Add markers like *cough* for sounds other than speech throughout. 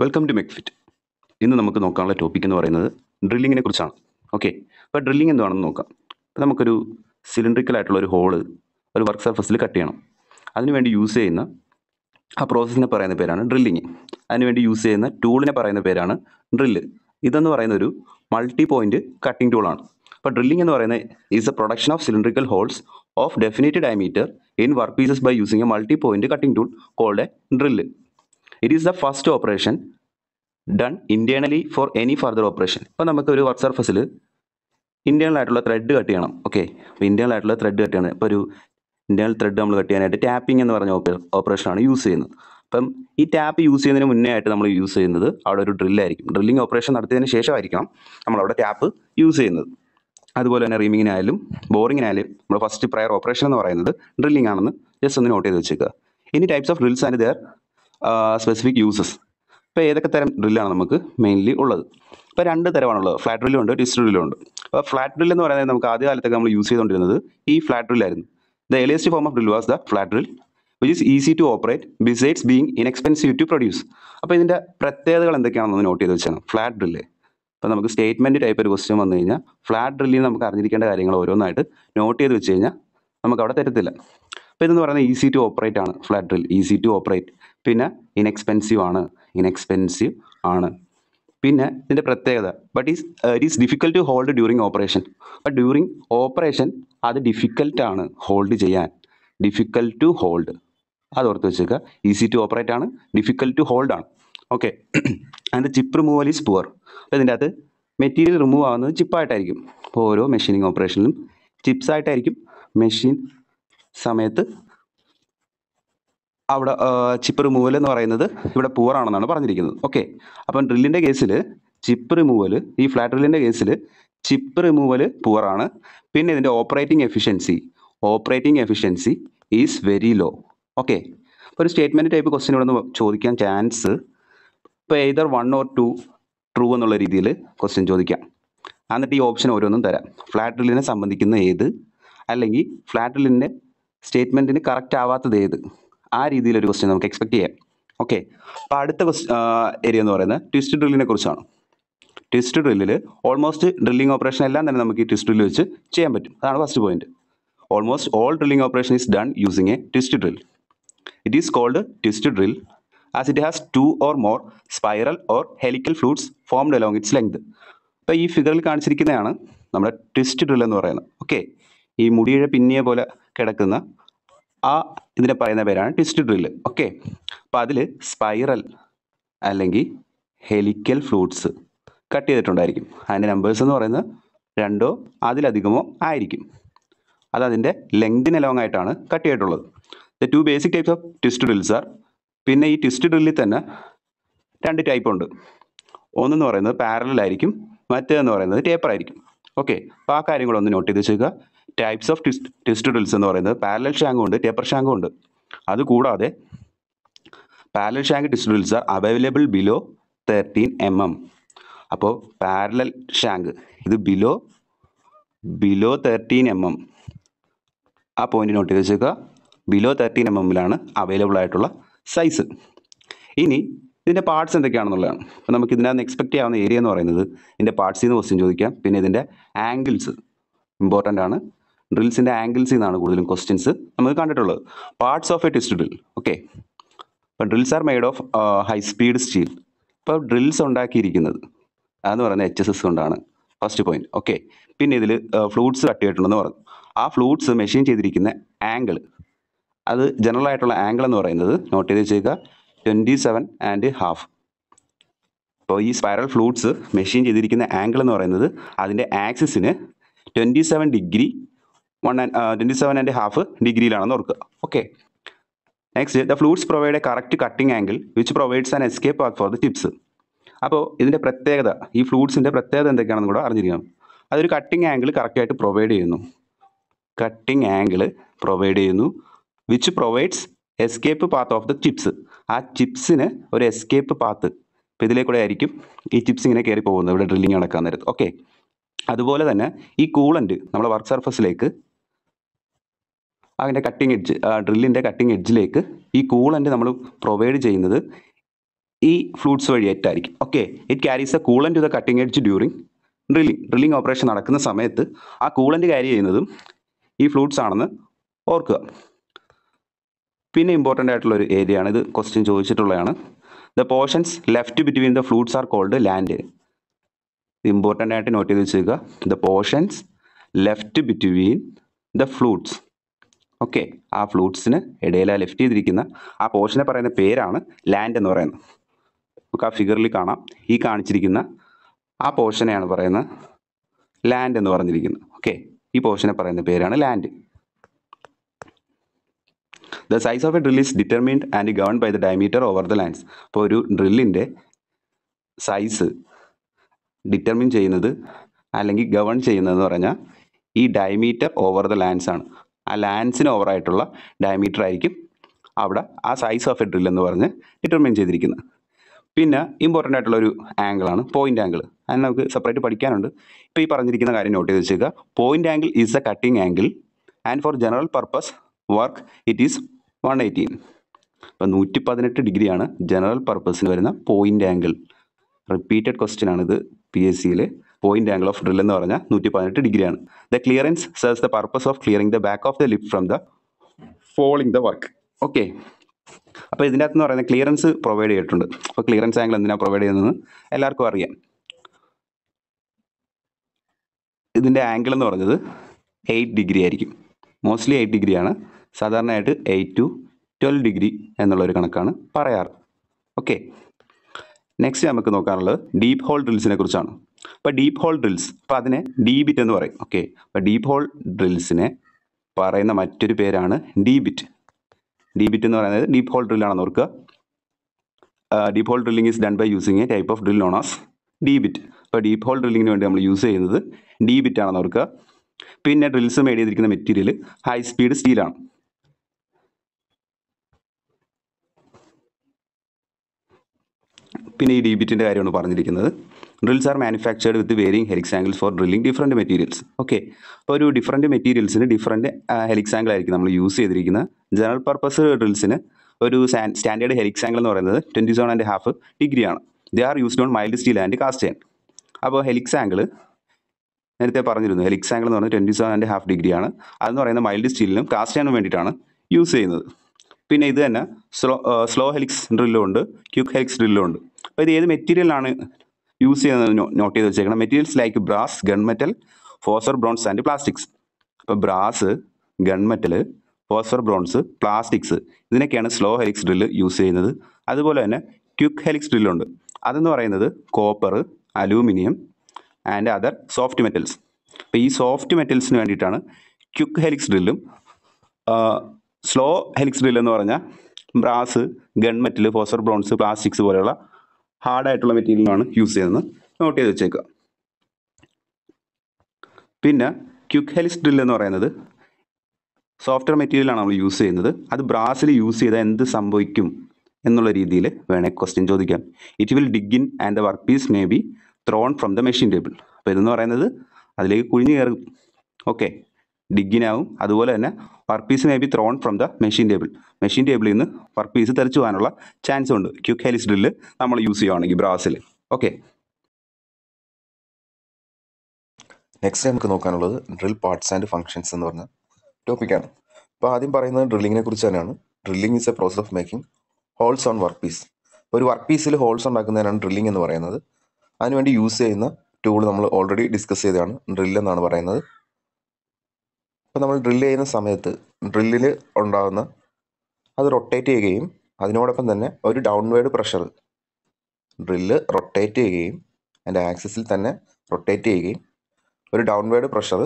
welcome to മെക്ഫിറ്റ് ഇന്ന് നമുക്ക് നോക്കാനുള്ള ടോപ്പിക് എന്ന് പറയുന്നത് ഡ്രില്ലിങ്ങിനെ കുറിച്ചാണ് ഓക്കെ അപ്പോൾ ഡ്രില്ലിംഗ് എന്താണെന്ന് നോക്കാം അപ്പോൾ നമുക്കൊരു സിലിണ്ടറിക്കൽ ആയിട്ടുള്ള ഒരു ഹോള് ഒരു വർക്ക് സർഫസിൽ കട്ട് ചെയ്യണം അതിനുവേണ്ടി യൂസ് ചെയ്യുന്ന ആ പ്രോസസ്സിനെ പറയുന്ന പേരാണ് ഡ്രില്ലിങ് അതിനുവേണ്ടി യൂസ് ചെയ്യുന്ന ടൂളിനെ പറയുന്ന പേരാണ് ഡ്രില്ല് ഇതെന്ന് പറയുന്ന ഒരു മൾട്ടി പോയിൻറ്റ് കട്ടിംഗ് ടൂളാണ് അപ്പോൾ ഡ്രില്ലിംഗ് എന്ന് പറയുന്നത് is a production of cylindrical holes of definite diameter in work pieces by using a multi point cutting tool called a drill it is the first operation done internally for any further operation ഇപ്പോൾ ഒരു work സർഫസിൽ internal ആയിട്ടുള്ള thread cut ചെയ്യണം okay അപ്പോൾ ആയിട്ടുള്ള thread cut ചെയ്യണം ഇപ്പോൾ ഒരു ഇന്റേണൽ ത്രെഡ് നമ്മൾ കട്ട് ചെയ്യാനായിട്ട് ടാപ്പിംഗ് എന്ന് പറഞ്ഞ ഓപ്പറേഷനാണ് യൂസ് ചെയ്യുന്നത് അപ്പം ഈ ടാപ്പ് യൂസ് ചെയ്യുന്നതിന് മുന്നേ ആയിട്ട് നമ്മൾ യൂസ് ചെയ്യുന്നത് അവിടെ ഒരു ഡ്രില്ലായിരിക്കും ഡ്രില്ലിംഗ് ഓപ്പറേഷൻ നടത്തിയതിന് ശേഷമായിരിക്കണം നമ്മൾ അവിടെ ടാപ്പ് യൂസ് ചെയ്യുന്നത് അതുപോലെ തന്നെ റീമിങ്ങിനായാലും ബോറിങ്ങിനായാലും നമ്മൾ ഫസ്റ്റ് പ്രയർ ഓപ്പറേഷൻ എന്ന് പറയുന്നത് ഡ്രില്ലിംഗ് ആണെന്ന് ജസ്റ്റ് ഒന്ന് നോട്ട് ചെയ്ത് വെച്ചേക്കുക ഇനി types of drills and their specific uses ഇപ്പോൾ ഏതൊക്കെ തരം ഡ്രില്ലാണ് നമുക്ക് മെയിൻലി ഉള്ളത് ഇപ്പോൾ രണ്ട് തരമാണുള്ളത് ഫ്ലാറ്റ് ഡ്രില്ലുണ്ട് ഉണ്ട് ട്വിസ്റ്റ് ഡ്രില്ലും അപ്പോൾ ഫ്ലാറ്റ് ഡ്രിൽ എന്ന് പറയുന്നത് നമുക്ക് ആദ്യ കാലത്തൊക്കെ നമ്മൾ യൂസ് ചെയ്തുകൊണ്ടിരുന്നത് ഈ ഫ്ലാറ്റ് ഡ്രില്ലായിരുന്നു the earliest form of drill was the flat drill which is easy to operate besides being inexpensive to produce അപ്പോൾ ഇതിൻ്റെ പ്രത്യേകതകൾ എന്തൊക്കെയാണെന്ന് നോട്ട് ചെയ്ത് വെച്ചാണ് ഫ്ലാറ്റ് ഡ്രില്ല് അപ്പോൾ നമുക്ക് സ്റ്റേറ്റ്മെൻറ്റ് ടൈപ്പ് ഒരു ക്വസ്റ്റ്യൻ വന്നു കഴിഞ്ഞാൽ ഫ്ലാറ്റ് ഡ്രില്ലിൽ നമുക്ക് അറിഞ്ഞിരിക്കേണ്ട കാര്യങ്ങൾ ഓരോന്നായിട്ട് നോട്ട് ചെയ്ത് വെച്ച് കഴിഞ്ഞാൽ നമുക്ക് അവിടെ തരത്തില്ല അപ്പോൾ ഇതെന്ന് പറയുന്നത് ഈസി ടു ഓപ്പറേറ്റ് ആണ് flat drill easy to operate പിന്നെ ഇൻഎക്സ്പെൻസീവ് ആണ് ഇൻഎക്സ്പെൻസീവ് ആണ് പിന്നെ ഇതിൻ്റെ പ്രത്യേകത but is it is difficult to hold during operation but during operation അത് ഡിഫിക്കൽട്ടാണ് ഹോൾഡ് ചെയ്യാൻ ഡിഫിക്കൽട്ട് ടു ഹോൾഡ് അത് ഓർത്ത് വെച്ചേക്കുക ഈസി ടു ഓപ്പറേറ്റ് ആണ് ഡിഫിക്കൽട്ട് ടു ഹോൾഡ് ആണ് ഓക്കെ അതിൻ്റെ ചിപ്പ് റിമൂവൽ ഈസ് പുവർ അപ്പോൾ ഇതിൻ്റെ അകത്ത് മെറ്റീരിയൽ റിമൂവ് ആവുന്നത് ചിപ്പായിട്ടായിരിക്കും ഓരോ മെഷീനിങ് ഓപ്പറേഷനിലും ചിപ്സായിട്ടായിരിക്കും മെഷീൻ സമയത്ത് അവിടെ ചിപ്പ് റിമൂവൽ എന്ന് പറയുന്നത് ഇവിടെ ആണെന്നാണ് പറഞ്ഞിരിക്കുന്നത് ഓക്കെ അപ്പം ഡ്രില്ലിൻ്റെ കേസിൽ ചിപ്പ് റിമൂവൽ ഈ ഫ്ലാറ്റ് ഡ്രില്ലിൻ്റെ കേസിൽ ചിപ്പ് റിമൂവൽ ആണ് പിന്നെ ഇതിൻ്റെ operating efficiency operating efficiency is very low okay അപ്പോൾ ഒരു സ്റ്റേറ്റ്മെൻറ്റ് ടൈപ്പ് ക്വസ്റ്റ്യൻ ഇവിടെ നിന്ന് ചോദിക്കാൻ ചാൻസ് ഇപ്പോൾ either one or two true എന്നുള്ള രീതിയിൽ ക്വസ്റ്റ്യൻ ചോദിക്കാം എന്നിട്ട് ഈ ഓപ്ഷൻ ഓരോന്നും തരാം ഫ്ലാറ്റ് ഡ്രില്ലിനെ സംബന്ധിക്കുന്ന ഏത് അല്ലെങ്കിൽ ഫ്ലാറ്റ് ഡ്രില്ലിൻ്റെ സ്റ്റേറ്റ്മെൻറ്റിന് കറക്റ്റ് ആവാത്തത് ഏത് ആ രീതിയിലൊരു ക്വസ്റ്റ്യൻ നമുക്ക് എക്സ്പെക്ട് ചെയ്യാം ഓക്കെ അപ്പോൾ അടുത്ത ഏരിയ എന്ന് പറയുന്നത് ട്വിസ്റ്റ് ഡ്രില്ലിനെ കുറിച്ചാണ് ട്വിസ്റ്റ് ഡ്രില്ലിൽ ഓൾമോസ്റ്റ് ഡ്രില്ലിംഗ് ഓപ്പറേഷൻ എല്ലാം തന്നെ നമുക്ക് ഈ ട്വിസ്റ്റ് ഡ്രില്ല് വെച്ച് ചെയ്യാൻ പറ്റും അതാണ് first point almost all drilling operation is done using a twist drill it is called twist drill as it has two or more spiral or helical flutes formed along its length അപ്പോൾ ഈ ഫിഗറിൽ കാണിച്ചിരിക്കുന്നതാണ് നമ്മുടെ twist drill എന്ന് പറയുന്നത് okay ഈ മുടിയുടെ പിന്നിയെ പോലെ കിടക്കുന്ന ആ ഇതിനെ പറയുന്ന പേരാണ് ട്വിസ്റ്റ് ഡ്രില്ല് ഓക്കെ അപ്പോൾ അതിൽ സ്പൈറൽ അല്ലെങ്കിൽ ഹെലിക്കൽ ഫ്ലൂട്ട്സ് കട്ട് ചെയ്തിട്ടുണ്ടായിരിക്കും അതിൻ്റെ നമ്പേഴ്സ് എന്ന് പറയുന്നത് രണ്ടോ അതിലധികമോ ആയിരിക്കും അത് അതിൻ്റെ ലെങ്തിന് ലോങ് ആയിട്ടാണ് കട്ട് ചെയ്തിട്ടുള്ളത് the two basic types of twist drills are പിന്നെ ഈ ട്വിസ്റ്റ് ഡ്രില്ലിൽ തന്നെ രണ്ട് ടൈപ്പ് ഉണ്ട് ഒന്നെന്ന് പറയുന്നത് പാരലായിരിക്കും മറ്റേതെന്ന് പറയുന്നത് ടേപ്പർ ആയിരിക്കും ഓക്കെ അപ്പോൾ ആ കാര്യങ്ങളൊന്ന് നോട്ട് ചെയ്ത് വെച്ചേക്കുക ടൈപ്സ് ഓഫ് ടെസ്റ്റ് ഡ്രിൽസ് എന്ന് പറയുന്നത് പാരലൽ ഷാങ്കും ഉണ്ട് ടേപ്പർ ഷാങ്കും ഉണ്ട് അതുകൂടാതെ parallel shank test drills are available below thirteen M M അപ്പോൾ പാരലൽ ഷാങ്ക് ഇത് below below thirteen M M ആ പോയിന്റ് നോട്ട് ചെയ്ത് വെച്ചേക്കുക ബിലോ തേർട്ടീൻ എം എമ്മിലാണ് അവൈലബിൾ ആയിട്ടുള്ള സൈസ് ഇനി ഇതിൻ്റെ പാർട്സ് എന്തൊക്കെയാണെന്നുള്ളതാണ് അപ്പോൾ നമുക്ക് ഇതിനകത്ത് എക്സ്പെക്ട് ചെയ്യാവുന്ന ഏരിയ എന്ന് പറയുന്നത് ഇതിൻ്റെ പാർട്സിൽ നിന്ന് ക്വസ്റ്റ്യൻ ചോദിക്കാം പിന്നെ ഇതിൻ്റെ ആംഗിൾസ് ഇമ്പോർട്ടൻ്റ് ആണ് ഡ്രിൽസിൻ്റെ ആംഗിൾസിൽ നിന്നാണ് കൂടുതലും ക്വസ്റ്റ്യൻസ് നമുക്ക് കണ്ടിട്ടുള്ളത് parts of a twist drill okay അപ്പോൾ drills are made of high speed steel അപ്പോൾ ഡ്രിൽസ് ഉണ്ടാക്കിയിരിക്കുന്നത് അതെന്ന് പറയുന്നത് എച്ച് എസ് എസ് കൊണ്ടാണ് ഫസ്റ്റ് പോയിന്റ് ഓക്കെ പിന്നെ ഇതിൽ ഫ്ലൂട്ട്സ് കട്ട് ചെയ്തിട്ടുണ്ടെന്ന് പറഞ്ഞു ആ ഫ്ലൂട്ട്സ് മെഷീൻ ചെയ്തിരിക്കുന്ന ആംഗിൾ അത് ജനറൽ ആയിട്ടുള്ള ആംഗിൾ എന്ന് പറയുന്നത് നോട്ട് ചെയ്ത് വെച്ചേക്കുക ട്വൻറ്റി സെവൻ ആൻഡ് ഹാഫ് അപ്പോൾ ഈ സ്പൈറൽ ഫ്ലൂട്ട്സ് മെഷീൻ ചെയ്തിരിക്കുന്ന ആംഗിൾ എന്ന് പറയുന്നത് അതിൻ്റെ ആക്സിസിന് twenty seven degree one twenty seven and half ഡിഗ്രിയിലാണെന്ന് ഓർക്കുക okay next the flutes provide a correct cutting angle which provides an escape path for the tips അപ്പോൾ ഇതിൻ്റെ പ്രത്യേകത ഈ ഫ്ലൂട്ട്സിൻ്റെ പ്രത്യേകത എന്തൊക്കെയാണെന്ന് കൂടെ അറിഞ്ഞിരിക്കണം അതൊരു കട്ടിംഗ് ആംഗിൾ കറക്റ്റായിട്ട് പ്രൊവൈഡ് ചെയ്യുന്നു കട്ടിംഗ് ആംഗിൾ പ്രൊവൈഡ് ചെയ്യുന്നു which provides escape path of the chips ആ ചിപ്സിന് ഒരു എസ്കേപ്പ് പാത്ത് ഇപ്പോൾ ഇതിലേക്കൂടെ ആയിരിക്കും ഈ ചിപ്സ് ഇങ്ങനെ കയറി പോകുന്നത് ഇവിടെ ഡ്രില്ലിങ് നടക്കാൻ നേരത്ത് ഓക്കെ അതുപോലെ തന്നെ ഈ കൂളൻ്റ് നമ്മുടെ വർക്ക് സർഫസിലേക്ക് അതിൻ്റെ കട്ടിങ് എഡ്ജ് ഡ്രില്ലിൻ്റെ കട്ടിങ് എഡ്ജിലേക്ക് ഈ കൂളൻ്റ് നമ്മൾ പ്രൊവൈഡ് ചെയ്യുന്നത് ഈ ഫ്ലൂട്ട്സ് വഴിയായിട്ടായിരിക്കും okay it carries a coolant to the cutting edge during drilling drilling operation നടക്കുന്ന സമയത്ത് ആ കൂളൻ്റ് ക്യാരി ചെയ്യുന്നതും ഈ ഫ്ലൂട്ട്സ് ആണെന്ന് ഓർക്കുക പിന്നെ ഇമ്പോർട്ടൻ്റ് ആയിട്ടുള്ള ഒരു ഏരിയ ആണ് ഇത് ക്വസ്റ്റ്യൻ ചോദിച്ചിട്ടുള്ളതാണ് the portions left between the flutes are called land important ആയിട്ട് നോട്ട് ചെയ്ത് വെച്ചേക്കുക the portions left between the flutes okay ആ ഫ്ലൂട്ട്സിന് ഇടയിൽ ആ ലെഫ്റ്റ് ചെയ്തിരിക്കുന്ന ആ പോർഷനെ പറയുന്ന പേരാണ് ലാൻഡ് എന്ന് പറയുന്നത് നമുക്ക് ആ ഫിഗറിൽ കാണാം ഈ കാണിച്ചിരിക്കുന്ന ആ പോർഷനെയാണ് പറയുന്നത് ലാൻഡ് എന്ന് പറഞ്ഞിരിക്കുന്നത് ഓക്കെ ഈ പോർഷനെ പറയുന്ന പേരാണ് land the size of a drill is determined and govern by the diameter over the lands അപ്പോൾ ഒരു ഡ്രില്ലിൻ്റെ സൈസ് ഡിറ്റർമിൻ ചെയ്യുന്നത് അല്ലെങ്കിൽ ഗവൺ ചെയ്യുന്നതെന്ന് പറഞ്ഞാൽ ഈ ഡയമീറ്റർ ഓവർ ദ ലാൻഡ്സ് ആണ് ആ ലാൻസിന് ഓവറായിട്ടുള്ള ഡയമീറ്റർ ആയിരിക്കും അവിടെ ആ സൈസ് ഓഫ് എ ഡ്രിൽ എന്ന് പറഞ്ഞ് ഡിറ്റർമൈൻ ചെയ്തിരിക്കുന്നത് പിന്നെ ഇമ്പോർട്ടൻ്റ് ആയിട്ടുള്ള ഒരു ആംഗിളാണ് പോയിൻ്റ് ആംഗിൾ അതിന് നമുക്ക് സെപ്പറേറ്റ് പഠിക്കാനുണ്ട് ഇപ്പോൾ ഈ പറഞ്ഞിരിക്കുന്ന കാര്യം നോട്ട് ചെയ്ത് വെച്ചേക്കുക point angle is a cutting angle and for general purpose work it is one eighteen അപ്പോൾ നൂറ്റി പതിനെട്ട് ഡിഗ്രിയാണ് ജനറൽ പർപ്പസിന് വരുന്ന പോയിൻ്റ് ആംഗിൾ റിപ്പീറ്റഡ് ക്വസ്റ്റ്യൻ ആണിത് പി എസ് സിയിൽ പോയിന്റ് ആംഗിൾ ഓഫ് ഡ്രിൽ എന്ന് പറഞ്ഞാൽ നൂറ്റി പതിനെട്ട് ഡിഗ്രിയാണ് the clearance serves the purpose of clearing the back of the lip from the falling the work okay അപ്പോൾ ഇതിൻ്റെ അകത്ത് എന്ന് പറയുന്നത് ക്ലിയറൻസ് പ്രൊവൈഡ് ചെയ്തിട്ടുണ്ട് അപ്പോൾ ക്ലിയറൻസ് ആംഗിൾ എന്തിനാണ് പ്രൊവൈഡ് ചെയ്യുന്നത് എല്ലാവർക്കും അറിയാം ഇതിൻ്റെ ആംഗിൾ എന്ന് പറഞ്ഞത് എയ്റ്റ് ഡിഗ്രി ആയിരിക്കും മോസ്റ്റ്ലി എയ്റ്റ് ഡിഗ്രിയാണ് സാധാരണയായിട്ട് എയ്റ്റ് ടു ട്വൽവ് ഡിഗ്രി എന്നുള്ളൊരു കണക്കാണ് പറയാറ് ഓക്കെ നെക്സ്റ്റ് നമുക്ക് നോക്കാനുള്ളത് ഡീപ്പ് ഹോൾ ഡ്രിൽസിനെ കുറിച്ചാണ് അപ്പോൾ ഡീപ്പ് ഹോൾ ഡ്രിൽസ് അപ്പോൾ അതിനെ ഡീ ബിറ്റ് എന്ന് പറയും ഓക്കെ അപ്പോൾ ഡീപ്പ് ഹോൾ ഡ്രിൽസിനെ പറയുന്ന മറ്റൊരു പേരാണ് ഡീ ബിറ്റ് ബിറ്റ് എന്ന് പറയുന്നത് ഡീപ്പ് ഹോൾ ഡ്രില്ലാണെന്ന് ഓർക്കുക deep hole drilling is done by using a type of drill known as D bit അപ്പോൾ ഡീപ്പ് ഹോൾ ഡ്രില്ലിങ്ങിന് വേണ്ടി നമ്മൾ യൂസ് ചെയ്യുന്നത് ഡീ ബിറ്റ് ആണെന്ന് ഓർക്കുക പിന്നെ ഡ്രിൽസ് മേടിയതിരിക്കുന്ന മെറ്റീരിയൽ ഹൈ സ്പീഡ് സ്റ്റീലാണ് പിന്നെ ഈ ഡിബിറ്റിൻ്റെ കാര്യമാണ് പറഞ്ഞിരിക്കുന്നത് drills are manufactured with varying helix angles for drilling different materials okay അപ്പോൾ ഒരു ഡിഫറെൻറ്റ് മെറ്റീരിയൽസിന് ഡിഫറെൻറ്റ് ഹെലിക്സ് ആംഗിൾ ആയിരിക്കും നമ്മൾ യൂസ് ചെയ്തിരിക്കുന്നത് ജനറൽ പർപ്പസ് ഡ്രിൽസിന് ഒരു സ്റ്റാൻഡേർഡ് ഹെലിക്സ് ആംഗിൾ എന്ന് പറയുന്നത് ട്വൻറ്റി സെവൻ ആൻഡ് ഹാഫ് ഡിഗ്രിയാണ് they are used on mild steel and cast ചെയ്യാൻ അപ്പോൾ ഹെലിക്സ് ആംഗിൾ നേരത്തെ പറഞ്ഞിരുന്നു ഹെലിക്സ് ആംഗിൾ എന്ന് പറഞ്ഞാൽ ട്വൻറ്റി സെവൻ ആൻഡ് ഹാഫ് ഡിഗ്രിയാണ് അതെന്ന് പറയുന്ന മൈൽഡ് സ്റ്റീലിനും കാസ്റ്റ് ചെയ്യാനും വേണ്ടിയിട്ടാണ് യൂസ് ചെയ്യുന്നത് പിന്നെ ഇത് തന്നെ സ്ലോ സ്ലോ ഹെലിക്സ് ഡ്രില്ലും ഉണ്ട് ക്യൂക്ക് ഹെലിക്സ് ഡ്രില്ലും ഉണ്ട് അപ്പോൾ ഇത് ഏത് മെറ്റീരിയലാണ് യൂസ് ചെയ്യുന്നത് നോട്ട് ചെയ്ത് വെച്ചേക്കണം materials like brass gun metal phosphor bronze and plastics അപ്പോൾ brass gun metal phosphor bronze plastics ഇതിനൊക്കെയാണ് സ്ലോ ഹെലിക്സ് ഡ്രില്ല് യൂസ് ചെയ്യുന്നത് അതുപോലെ തന്നെ ക്യുക്ക് ഹെലിക്സ് ഡ്രില്ലുണ്ട് അതെന്ന് പറയുന്നത് copper aluminium and other soft metals അപ്പോൾ ഈ സോഫ്റ്റ് മെറ്റൽസിന് വേണ്ടിയിട്ടാണ് ക്യുക്ക് ഹെലിക്സ് ഡ്രില്ലും സ്ലോ ഹെലിക്സ് ഡ്രില്ലെന്ന് എന്ന് പറഞ്ഞാൽ brass gun metal phosphor bronze plastics പോലെയുള്ള ഹാർഡായിട്ടുള്ള മെറ്റീരിയലാണ് യൂസ് ചെയ്യുന്നത് നോട്ട് ചെയ്ത് വെച്ചേക്കുക പിന്നെ ക്യുക്ക് ഹെലിസ് ഡ്രിൽ എന്ന് പറയുന്നത് സോഫ്റ്റ്വെയർ മെറ്റീരിയലാണ് നമ്മൾ യൂസ് ചെയ്യുന്നത് അത് ബ്രാസിൽ യൂസ് ചെയ്താൽ എന്ത് സംഭവിക്കും എന്നുള്ള രീതിയിൽ വേണേൽ ക്വസ്റ്റ്യൻ ചോദിക്കാം it will dig in and the work piece may be thrown from the machine table അപ്പോൾ ഇതെന്ന് പറയുന്നത് അതിലേക്ക് കുഴിഞ്ഞു കയറും ഓക്കെ ഡിഗ്ഗിനാവും അതുപോലെ തന്നെ work piece may be thrown from the machine table machine ടേബിളിൽ നിന്ന് വർക്ക് പീസ് തെറിച്ചു പോകാനുള്ള ചാൻസ് ഉണ്ട് ക്യൂ ഹെലിസ് ഡ്രില്ല് നമ്മൾ യൂസ് ചെയ്യുകയാണെങ്കിൽ ബ്രാസിൽ ഓക്കെ നെക്സ്റ്റ് നമുക്ക് നോക്കാനുള്ളത് ഡ്രിൽ പാർട്സ് ആൻഡ് ഫങ്ഷൻസ് എന്ന് പറഞ്ഞ ടോപ്പിക്കാണ് അപ്പോൾ ആദ്യം പറയുന്നത് ഡ്രില്ലിങ്ങിനെ കുറിച്ച് തന്നെയാണ് drilling is a process of making holes on work piece ഒരു വർക്ക് പീസിൽ ഹോൾസ് ഉണ്ടാക്കുന്നതിനാണ് ഡ്രില്ലിംഗ് എന്ന് പറയുന്നത് അതിനുവേണ്ടി യൂസ് ചെയ്യുന്ന ടൂൾ നമ്മൾ ഓൾറെഡി ഡിസ്കസ് ചെയ്തതാണ് ഡ്രില്ല് എന്നാണ് പറയുന്നത് അപ്പോൾ നമ്മൾ ഡ്രില്ല് ചെയ്യുന്ന സമയത്ത് ഡ്രില്ലിൽ ഉണ്ടാകുന്ന അത് റൊട്ടേറ്റ് ചെയ്യുകയും അതിനോടൊപ്പം തന്നെ ഒരു ഡൗൺവേർഡ് പ്രഷർ ഡ്രില്ല് റൊട്ടേറ്റ് ചെയ്യുകയും അതിൻ്റെ ആക്സിസിൽ തന്നെ റൊട്ടേറ്റ് ചെയ്യുകയും ഒരു ഡൗൺവേർഡ് പ്രഷർ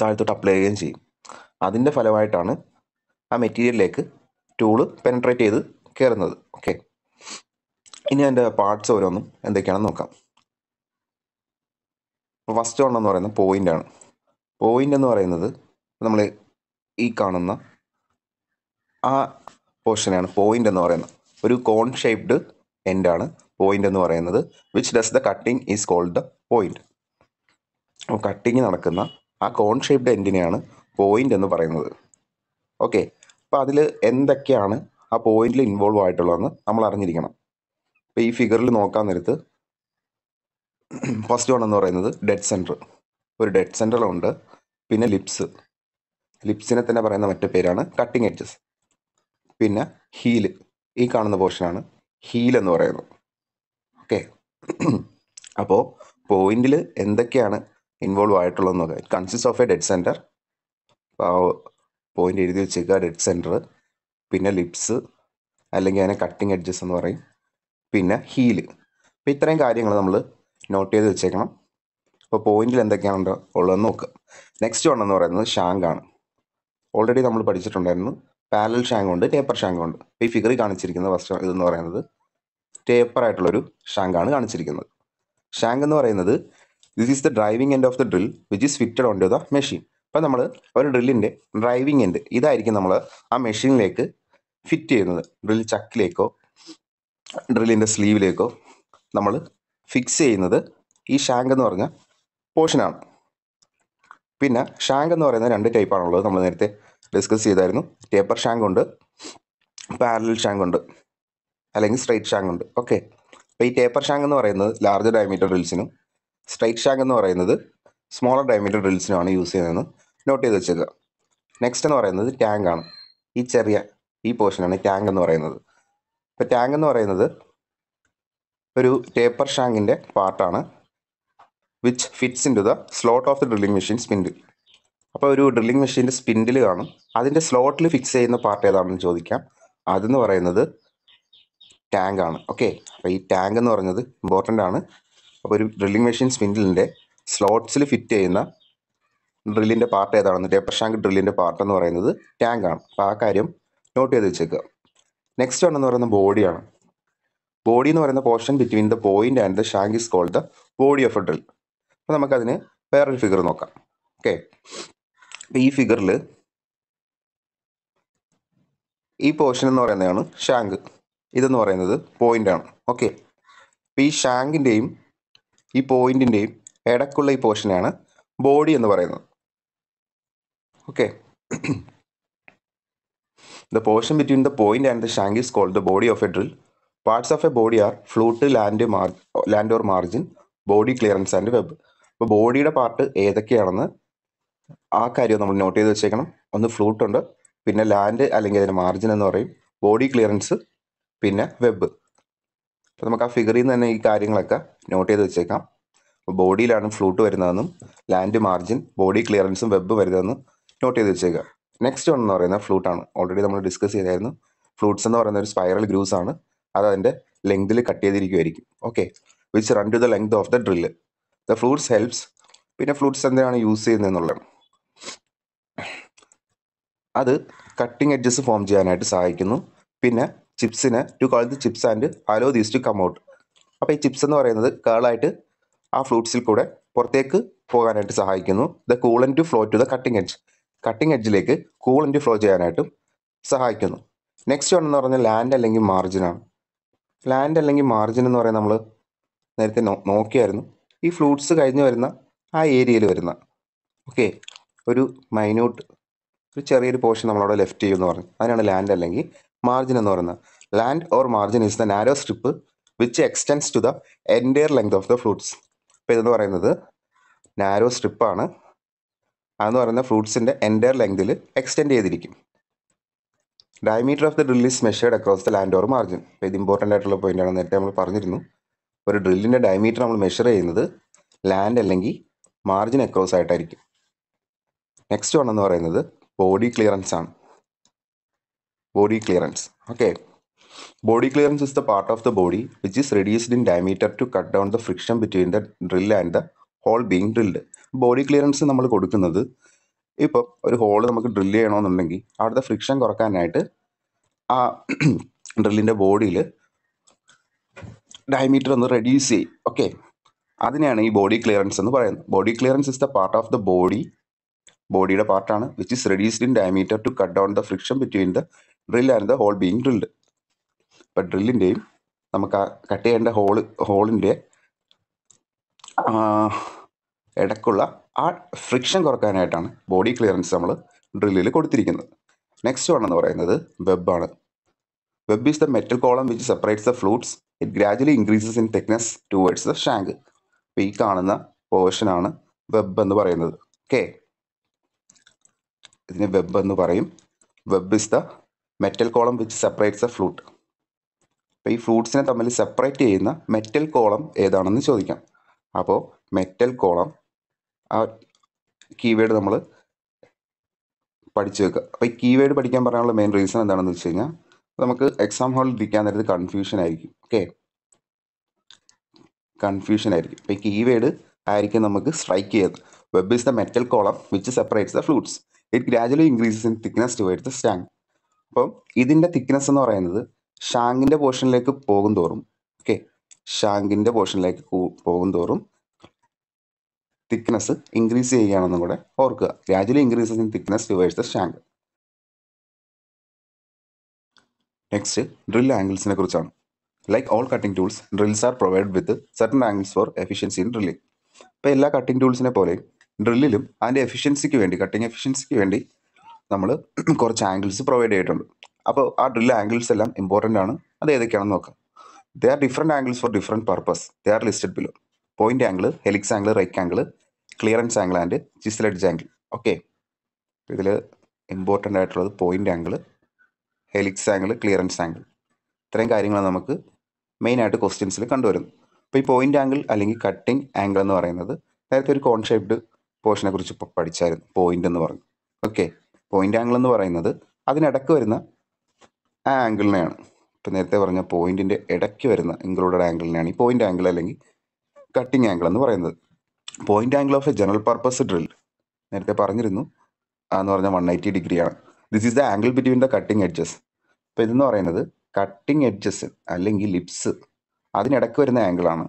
താഴ്ത്തോട്ട് അപ്ലൈ ചെയ്യുകയും ചെയ്യും അതിൻ്റെ ഫലമായിട്ടാണ് ആ മെറ്റീരിയലിലേക്ക് ടൂള് പെനട്രേറ്റ് ചെയ്ത് കയറുന്നത് ഓക്കെ ഇനി അതിൻ്റെ പാർട്സ് ഓരോന്നും എന്തൊക്കെയാണെന്ന് നോക്കാം ഫസ്റ്റ് വൺ എന്ന് പറയുന്നത് പോയിൻ്റാണ് പോയിൻ്റ് എന്ന് പറയുന്നത് നമ്മൾ ഈ കാണുന്ന ആ പോർഷനാണ് പോയിന്റ് എന്ന് പറയുന്നത് ഒരു കോൺ ഷേപ്ഡ് എൻഡ് ആണ് പോയിന്റ് എന്ന് പറയുന്നത് which does the cutting is called the point അപ്പോൾ കട്ടിങ് നടക്കുന്ന ആ കോൺ ഷേപ്ഡ് എൻഡിനെയാണ് പോയിന്റ് എന്ന് പറയുന്നത് ഓക്കെ അപ്പോൾ അതിൽ എന്തൊക്കെയാണ് ആ പോയിന്റിൽ ഇൻവോൾവ് ആയിട്ടുള്ളതെന്ന് നമ്മൾ അറിഞ്ഞിരിക്കണം അപ്പോൾ ഈ ഫിഗറിൽ നോക്കാൻ നേരത്ത് ഫസ്റ്റ് വൺ എന്ന് പറയുന്നത് ഡെഡ് സെൻറ്റർ ഒരു ഡെഡ് സെൻറ്ററുണ്ട് പിന്നെ ലിപ്സ് ലിപ്സിനെ തന്നെ പറയുന്ന മറ്റു പേരാണ് കട്ടിങ് എഡ്ജസ് പിന്നെ ഹീല് ഈ കാണുന്ന പോർഷനാണ് ഹീൽ എന്ന് പറയുന്നത് ഓക്കെ അപ്പോൾ പോയിന്റിൽ എന്തൊക്കെയാണ് ഇൻവോൾവ് നോക്കാം it consist of a dead centre point എഴുതി വെച്ചേക്കുക ഡെഡ് സെൻറ്റർ പിന്നെ ലിപ്സ് അല്ലെങ്കിൽ അതിനെ കട്ടിങ് എഡ്ജസ് എന്ന് പറയും പിന്നെ ഹീല് അപ്പോൾ ഇത്രയും കാര്യങ്ങൾ നമ്മൾ നോട്ട് ചെയ്ത് വെച്ചേക്കണം അപ്പോൾ പോയിന്റിൽ എന്തൊക്കെയാണ് ഉള്ളതെന്ന് നോക്കുക നെക്സ്റ്റ് വൺ എന്ന് പറയുന്നത് ഷാങ്കാണ് ഓൾറെഡി നമ്മൾ പഠിച്ചിട്ടുണ്ടായിരുന്നു പാരൽ ഉണ്ട് ടേപ്പർ ഷാങ്ക് ഉണ്ട് ഈ ഫിഗറിൽ കാണിച്ചിരിക്കുന്ന ഫസ്റ്റ് ഇതെന്ന് പറയുന്നത് ടേപ്പർ ആയിട്ടുള്ളൊരു ഷാങ്കാണ് കാണിച്ചിരിക്കുന്നത് ഷാങ്ക് എന്ന് പറയുന്നത് this is the driving end of the drill which is fitted on to the machine അപ്പം നമ്മൾ ഒരു ഡ്രില്ലിൻ്റെ ഡ്രൈവിംഗ് എൻഡ് ഇതായിരിക്കും നമ്മൾ ആ മെഷീനിലേക്ക് ഫിറ്റ് ചെയ്യുന്നത് ഡ്രിൽ ചക്കിലേക്കോ ഡ്രില്ലിൻ്റെ സ്ലീവിലേക്കോ നമ്മൾ ഫിക്സ് ചെയ്യുന്നത് ഈ ഷാങ്ക് എന്ന് പറഞ്ഞ പോർഷനാണ് പിന്നെ ഷാങ്ക് എന്ന് പറയുന്ന രണ്ട് ടൈപ്പാണുള്ളത് നമ്മൾ നേരത്തെ ഡിസ്കസ് ചെയ്തായിരുന്നു ടേപ്പർ ഷാങ്ക് ഉണ്ട് പാരലൽ ഷാങ്ക് ഉണ്ട് അല്ലെങ്കിൽ സ്ട്രൈറ്റ് ഷാങ്ക് ഉണ്ട് ഓക്കെ അപ്പോൾ ഈ ടേപ്പർ ഷാങ്ക് എന്ന് പറയുന്നത് ലാർജ് ഡയമീറ്റർ ഡ്രിൽസിനും സ്ട്രൈറ്റ് ഷാങ്ക് എന്ന് പറയുന്നത് സ്മോളർ ഡയമീറ്റർ ഡ്രിൽസിനുമാണ് യൂസ് ചെയ്യുന്നതെന്ന് നോട്ട് ചെയ്ത് വെച്ചേക്കുക നെക്സ്റ്റ് എന്ന് പറയുന്നത് ടാങ്ക് ആണ് ഈ ചെറിയ ഈ പോർഷനാണ് ടാങ്ക് എന്ന് പറയുന്നത് ഇപ്പോൾ ടാങ്ക് എന്ന് പറയുന്നത് ഒരു ടേപ്പർ ഷാങ്കിൻ്റെ പാർട്ടാണ് which fits in to the slot of the drilling machine spindle അപ്പോൾ ഒരു ഡ്രില്ലിംഗ് മെഷീൻ്റെ സ്പിൻഡിൽ കാണും അതിൻ്റെ സ്ലോട്ടിൽ ഫിക്സ് ചെയ്യുന്ന പാർട്ട് ഏതാണെന്ന് ചോദിക്കാം അതെന്ന് പറയുന്നത് ടാങ്ക് ആണ് ഓക്കെ അപ്പോൾ ഈ ടാങ്ക് എന്ന് പറയുന്നത് ഇമ്പോർട്ടൻ്റ് ആണ് അപ്പോൾ ഒരു ഡ്രില്ലിംഗ് മെഷീൻ സ്പിൻഡിലിൻ്റെ സ്ലോട്ട്സിൽ ഫിറ്റ് ചെയ്യുന്ന ഡ്രില്ലിൻ്റെ പാർട്ട് ഏതാണെന്ന് ഡെപ്രഷാങ്ക് ഡ്രില്ലിൻ്റെ പാർട്ട് എന്ന് പറയുന്നത് ടാങ്ക് ആണ് അപ്പോൾ ആ കാര്യം നോട്ട് ചെയ്ത് വെച്ചേക്കുക നെക്സ്റ്റ് എന്ന് പറയുന്നത് ബോഡിയാണ് ബോഡി എന്ന് പറയുന്ന portion between the point and the shank is called the body of a drill അപ്പോൾ നമുക്കതിന് വേറൊരു ഫിഗർ നോക്കാം ഓക്കെ അപ്പോൾ ഈ ഫിഗറിൽ ഈ പോർഷൻ എന്ന് പറയുന്നതാണ് ഷാങ്ക് ഇതെന്ന് പറയുന്നത് പോയിൻ്റാണ് ഓക്കെ അപ്പം ഈ ഷാങ്കിൻ്റെയും ഈ പോയിൻറ്റിൻ്റെയും ഇടക്കുള്ള ഈ പോർഷനാണ് ബോഡി എന്ന് പറയുന്നത് okay the portion between the point and the shank is called the body of a drill parts of a body are flute land marge land or margin body clearance and web അപ്പോൾ ബോഡിയുടെ part ഏതൊക്കെയാണെന്ന് ആ കാര്യം നമ്മൾ not ചെയ്ത് വെച്ചേക്കണം ഒന്ന് flute ഉണ്ട് പിന്നെ ലാൻഡ് അല്ലെങ്കിൽ അതിൻ്റെ മാർജിൻ എന്ന് പറയും ബോഡി ക്ലിയറൻസ് പിന്നെ വെബ് അപ്പോൾ നമുക്ക് ആ ഫിഗറിൽ നിന്ന് തന്നെ ഈ കാര്യങ്ങളൊക്കെ നോട്ട് ചെയ്ത് വെച്ചേക്കാം ബോഡിയിലാണ് ഫ്ലൂട്ട് വരുന്നതെന്നും ലാൻഡ് മാർജിൻ ബോഡി ക്ലിയറൻസും വെബ് വരുന്നതെന്നും നോട്ട് ചെയ്ത് വെച്ചേക്കുക നെക്സ്റ്റ് വൺ എന്ന് പറയുന്നത് ഫ്ലൂട്ടാണ് ഓൾറെഡി നമ്മൾ ഡിസ്കസ് ചെയ്തായിരുന്നു ഫ്ലൂട്ട്സ് എന്ന് പറയുന്ന ഒരു സ്പൈറൽ ഗ്രൂസ് ആണ് അത് അതിൻ്റെ ലെങ്തിൽ കട്ട് ചെയ്തിരിക്കുമായിരിക്കും okay which run to the length of the drill the flutes helps പിന്നെ ഫ്ലൂട്ട്സ് എന്തിനാണ് യൂസ് ചെയ്യുന്നത് എന്നുള്ളത് അത് കട്ടിംഗ് എഡ്ജസ് ഫോം ചെയ്യാനായിട്ട് സഹായിക്കുന്നു പിന്നെ ചിപ്സിന് to curl the chips and allow these two come out അപ്പോൾ ഈ ചിപ്സ് എന്ന് പറയുന്നത് കേളായിട്ട് ആ ഫ്ലൂട്ട്സിൽ കൂടെ പുറത്തേക്ക് പോകാനായിട്ട് സഹായിക്കുന്നു the coolant to flow to the cutting edge cutting എഡ്ജിലേക്ക് കൂളൻ ടു ഫ്ലോ ചെയ്യാനായിട്ടും സഹായിക്കുന്നു നെക്സ്റ്റ് വൺ എന്ന് പറഞ്ഞാൽ ലാൻഡ് അല്ലെങ്കിൽ മാർജിനാണ് ലാൻഡ് അല്ലെങ്കിൽ മാർജിൻ എന്ന് പറയുന്നത് നമ്മൾ നേരത്തെ നോക്കിയായിരുന്നു ഈ ഫ്ലൂട്ട്സ് കഴിഞ്ഞ് വരുന്ന ആ ഏരിയയിൽ വരുന്ന ഓക്കെ ഒരു മൈന്യൂട്ട് ഒരു ചെറിയൊരു പോർഷൻ നമ്മളവിടെ ലെഫ്റ്റ് ചെയ്യുമെന്ന് പറഞ്ഞു അതിനാണ് ലാൻഡ് അല്ലെങ്കിൽ മാർജിൻ എന്ന് പറയുന്നത് land or margin is the narrow strip which extends to the entire length of the flutes അപ്പോൾ ഇതെന്ന് പറയുന്നത് നാരോ സ്ട്രിപ്പാണ് അതെന്ന് പറയുന്ന ഫ്രൂട്ട്സിൻ്റെ എൻറ്റയർ ലെങ്തിൽ എക്സ്റ്റെൻഡ് ചെയ്തിരിക്കും diameter of the drill is measured across the land or margin അപ്പോൾ ഇത് ഇമ്പോർട്ടൻ്റ് ആയിട്ടുള്ള ആണ് നേരത്തെ നമ്മൾ പറഞ്ഞിരുന്നു ഒരു ഡ്രില്ലിൻ്റെ ഡയമീറ്റർ നമ്മൾ മെഷർ ചെയ്യുന്നത് ലാൻഡ് അല്ലെങ്കിൽ മാർജിൻ അക്രോസ് ആയിട്ടായിരിക്കും നെക്സ്റ്റ് വൺ എന്ന് പറയുന്നത് ബോഡി ക്ലിയറൻസ് ആണ് body clearance okay body clearance is the part of the body which is reduced in diameter to cut down the friction between the drill and the hole being drilled body clearance നമ്മൾ കൊടുക്കുന്നത് ഇപ്പം ഒരു whole നമുക്ക് drill ചെയ്യണമെന്നുണ്ടെങ്കിൽ അവിടുത്തെ friction കുറക്കാനായിട്ട് ആ ഡ്രില്ലിൻ്റെ ബോഡിയിൽ diameter ഒന്ന് റെഡ്യൂസ് ചെയ്യും ഓക്കെ അതിനെയാണ് ഈ ബോഡി ക്ലിയറൻസ് എന്ന് പറയുന്നത് body clearance is the part of the body ബോഡിയുടെ പാർട്ടാണ് which is reduced in diameter to cut down the friction between the drill and the hole being drilled അപ്പം ഡ്രില്ലിൻ്റെയും നമുക്ക് ആ കട്ട് ചെയ്യേണ്ട ഹോൾ ഹോളിൻ്റെ ഇടക്കുള്ള ആ ഫ്രിക്ഷൻ കുറക്കാനായിട്ടാണ് ബോഡി ക്ലിയറൻസ് നമ്മൾ ഡ്രില്ലിൽ കൊടുത്തിരിക്കുന്നത് നെക്സ്റ്റ് വൺ എന്ന് പറയുന്നത് വെബാണ് web is the metal column which separates the flutes it gradually increases in thickness towards the shank അപ്പോൾ ഈ കാണുന്ന പോർഷനാണ് വെബ് എന്ന് പറയുന്നത് ഓക്കെ ഇതിനെ വെബ് എന്ന് പറയും web is the metal column which separates a flute അപ്പോൾ ഈ ഫ്ലൂട്ട്സിനെ തമ്മിൽ സെപ്പറേറ്റ് ചെയ്യുന്ന മെറ്റൽ കോളം ഏതാണെന്ന് ചോദിക്കാം അപ്പോൾ മെറ്റൽ കോളം ആ കീവേഡ് നമ്മൾ പഠിച്ചു വെക്കുക അപ്പോൾ ഈ കീവേഡ് പഠിക്കാൻ പറയാനുള്ള മെയിൻ റീസൺ എന്താണെന്ന് വെച്ച് കഴിഞ്ഞാൽ നമുക്ക് എക്സാം ഹാളിൽ ഇരിക്കാൻ നേരത്ത് കൺഫ്യൂഷൻ ആയിരിക്കും ഓക്കെ കൺഫ്യൂഷൻ ആയിരിക്കും അപ്പോൾ ഈ കീവേഡ് ആയിരിക്കും നമുക്ക് സ്ട്രൈക്ക് ചെയ്യുന്നത് web is the metal column which separates the flutes it gradually increases in thickness towards the സ്റ്റാങ് അപ്പം ഇതിൻ്റെ തിക്നെസ് എന്ന് പറയുന്നത് ഷാങ്കിൻ്റെ പോർഷനിലേക്ക് പോകും തോറും ഓക്കെ ഷാങ്കിൻ്റെ പോർഷനിലേക്ക് പോകും തോറും തിക്നെസ് ഇൻക്രീസ് ചെയ്യുകയാണെന്നും കൂടെ ഓർക്കുക gradually increases in thickness towards the shank next drill ആംഗിൾസിനെ കുറിച്ചാണ് like all cutting tools drills are provide with certain angles for efficiency in drilling അപ്പോൾ എല്ലാ കട്ടിംഗ് ടൂൾസിനെ പോലെയും ഡ്രില്ലിലും അതിൻ്റെ എഫിഷ്യൻസിക്ക് വേണ്ടി കട്ടിങ് എഫിഷ്യൻസിക്ക് വേണ്ടി നമ്മൾ *clears throat* കുറച്ച് ആംഗിൾസ് പ്രൊവൈഡ് ചെയ്തിട്ടുണ്ട് അപ്പോൾ ആ ഡ്രിൽ ആംഗിൾസ് എല്ലാം ഇമ്പോർട്ടൻ്റ് ആണ് അത് ഏതൊക്കെയാണെന്ന് നോക്കാം they are different angles for different purpose they are listed below point angle helix angle right angle clearance angle and chisel angle okay ഇതിൽ ഇമ്പോർട്ടൻ്റ് ആയിട്ടുള്ളത് point angle helix angle clearance angle ഇത്രയും കാര്യങ്ങളാണ് നമുക്ക് മെയിനായിട്ട് ക്വസ്റ്റ്യൻസിൽ കണ്ടുവരുന്നത് അപ്പോൾ ഈ പോയിന്റ് ആംഗിൾ അല്ലെങ്കിൽ കട്ടിംഗ് ആംഗിൾ എന്ന് പറയുന്നത് നേരത്തെ ഒരു കോൺഷേപ്ഡ് പോർഷനെ കുറിച്ച് ഇപ്പോൾ പഠിച്ചായിരുന്നു പോയിന്റ് എന്ന് പറഞ്ഞു ഓക്കെ പോയിന്റ് ആംഗിൾ എന്ന് പറയുന്നത് അതിനിടയ്ക്ക് വരുന്ന ആ ആംഗിളിനെയാണ് ഇപ്പം നേരത്തെ പറഞ്ഞ പോയിന്റിൻ്റെ ഇടയ്ക്ക് വരുന്ന ഇൻക്ലൂഡഡ് ആംഗിളിനെയാണ് ഈ പോയിന്റ് ആംഗിൾ അല്ലെങ്കിൽ കട്ടിംഗ് ആംഗിൾ എന്ന് പറയുന്നത് point angle of a general purpose drill നേരത്തെ പറഞ്ഞിരുന്നു എന്ന് പറഞ്ഞാൽ വൺ എയ്റ്റി ഡിഗ്രിയാണ് this is the angle between the cutting edges അപ്പോൾ ഇതെന്ന് പറയുന്നത് കട്ടിംഗ് എഡ്ജസ് അല്ലെങ്കിൽ ലിപ്സ് അതിനിടയ്ക്ക് വരുന്ന ആംഗിളാണ്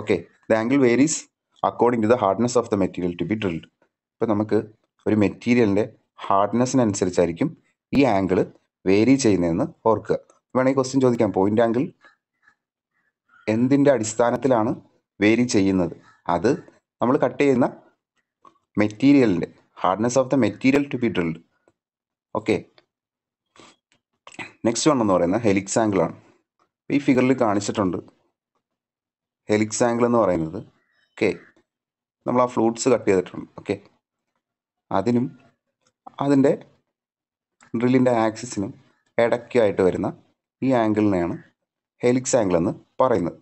okay the angle varies according to the hardness of the material to be drilled ഇപ്പോൾ നമുക്ക് ഒരു മെറ്റീരിയലിൻ്റെ ഹാർഡ്നെസ്സിനനുസരിച്ചായിരിക്കും ഈ ആംഗിൾ വേരി ചെയ്യുന്നതെന്ന് ഓർക്കുക വേണമെങ്കിൽ ക്വസ്റ്റ്യൻ ചോദിക്കാം പോയിൻ്റ് ആംഗിൾ എന്തിൻ്റെ അടിസ്ഥാനത്തിലാണ് വേരി ചെയ്യുന്നത് അത് നമ്മൾ കട്ട് ചെയ്യുന്ന മെറ്റീരിയലിൻ്റെ hardness of the material to be drilled okay next one എന്ന് പറയുന്നത് ഹെലിക്സ് ആംഗിൾ ആണ് ഈ ഫിഗറിൽ കാണിച്ചിട്ടുണ്ട് ഹെലിക്സ് ആംഗിൾ എന്ന് പറയുന്നത് ഓക്കെ നമ്മൾ ആ ഫ്ലൂട്ട്സ് കട്ട് ചെയ്തിട്ടുണ്ട് ഓക്കെ അതിനും അതിൻ്റെ ഡ്രില്ലിൻ്റെ ആക്സിസിനും ഇടയ്ക്കായിട്ട് വരുന്ന ഈ ആംഗിളിനെയാണ് ഹെലിക്സ് ആംഗിൾ എന്ന് പറയുന്നത്